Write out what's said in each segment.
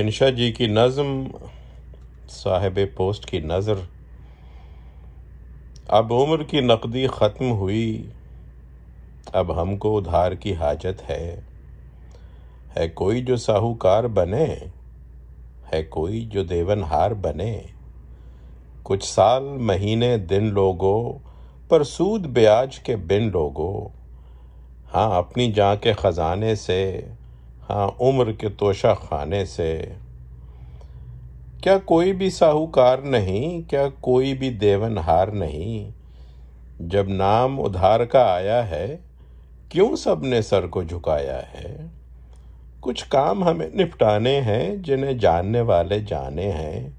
इनशा जी की नज़म साहेब पोस्ट की नज़र अब उम्र की नकदी ख़त्म हुई अब हमको उधार की हाजत है है कोई जो साहूकार बने है कोई जो देवनहार बने कुछ साल महीने दिन लोगों पर सूद ब्याज के बिन लोगों हाँ अपनी जाँ के ख़जाने से हाँ उम्र के तोशा खाने से क्या कोई भी साहूकार नहीं क्या कोई भी देवनहार नहीं जब नाम उधार का आया है क्यों सब ने सर को झुकाया है कुछ काम हमें निपटाने हैं जिन्हें जानने वाले जाने हैं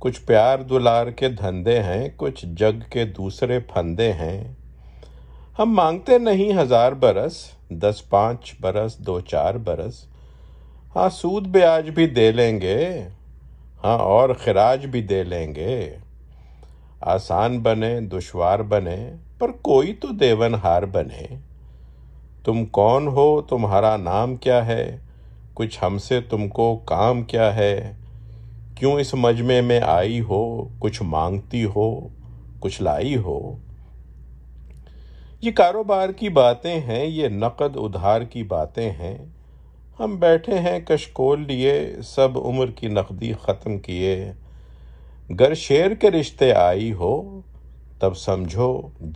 कुछ प्यार दुलार के धंधे हैं कुछ जग के दूसरे फंदे हैं हम मांगते नहीं हज़ार बरस दस पाँच बरस दो चार बरस हाँ सूद ब्याज भी दे लेंगे हाँ और खराज भी दे लेंगे आसान बने दुशवार बने पर कोई तो देवनहार बने तुम कौन हो तुम्हारा नाम क्या है कुछ हमसे तुमको काम क्या है क्यों इस मजमे में आई हो कुछ मांगती हो कुछ लाई हो ये कारोबार की बातें हैं ये नकद उधार की बातें हैं हम बैठे हैं कशकोल लिए सब उम्र की नकदी ख़त्म किए गर शेर के रिश्ते आई हो तब समझो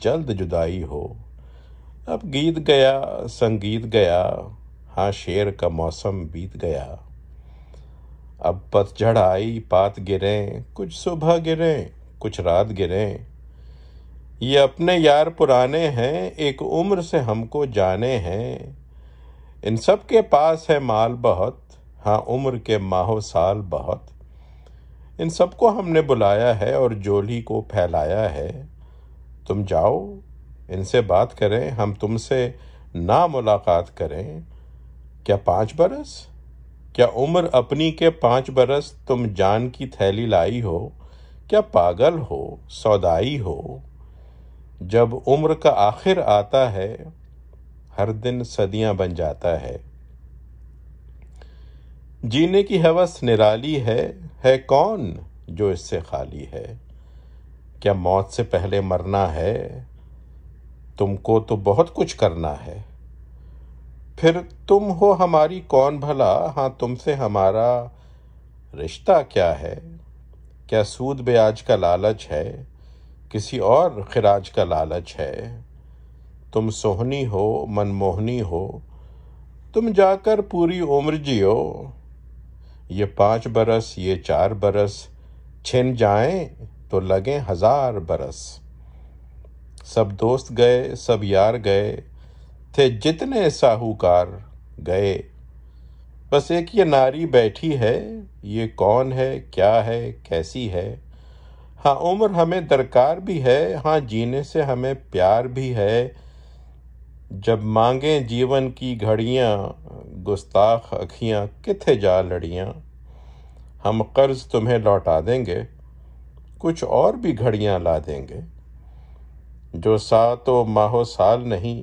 जल्द जुदाई हो अब गीत गया संगीत गया हाँ शेर का मौसम बीत गया अब पतझड़ आई पात गिरें कुछ सुबह गिरें कुछ रात गिरें ये अपने यार पुराने हैं एक उम्र से हमको जाने हैं इन सब के पास है माल बहुत हाँ उम्र के माहो साल बहुत इन सबको हमने बुलाया है और जोली को फैलाया है तुम जाओ इनसे बात करें हम तुमसे ना मुलाकात करें क्या पाँच बरस क्या उम्र अपनी के पाँच बरस तुम जान की थैली लाई हो क्या पागल हो सौदाई हो जब उम्र का आखिर आता है हर दिन सदियां बन जाता है जीने की हवस निराली है है कौन जो इससे खाली है क्या मौत से पहले मरना है तुमको तो बहुत कुछ करना है फिर तुम हो हमारी कौन भला हाँ तुमसे हमारा रिश्ता क्या है क्या सूद ब्याज का लालच है किसी और खराज का लालच है तुम सोहनी हो मनमोहनी हो तुम जाकर पूरी उम्र जियो ये पाँच बरस ये चार बरस छिन जाए तो लगें हज़ार बरस सब दोस्त गए सब यार गए थे जितने साहूकार गए बस एक ये नारी बैठी है ये कौन है क्या है कैसी है हाँ उम्र हमें दरकार भी है हाँ जीने से हमें प्यार भी है जब मांगे जीवन की घड़ियाँ गुस्ताख अखियाँ कितने जा लड़ियाँ हम कर्ज तुम्हें लौटा देंगे कुछ और भी घड़ियाँ ला देंगे जो सात माहो साल नहीं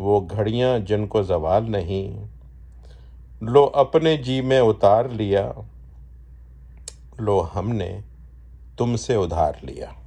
वो घड़ियाँ जिनको जवाल नहीं लो अपने जी में उतार लिया लो हमने तुमसे उधार लिया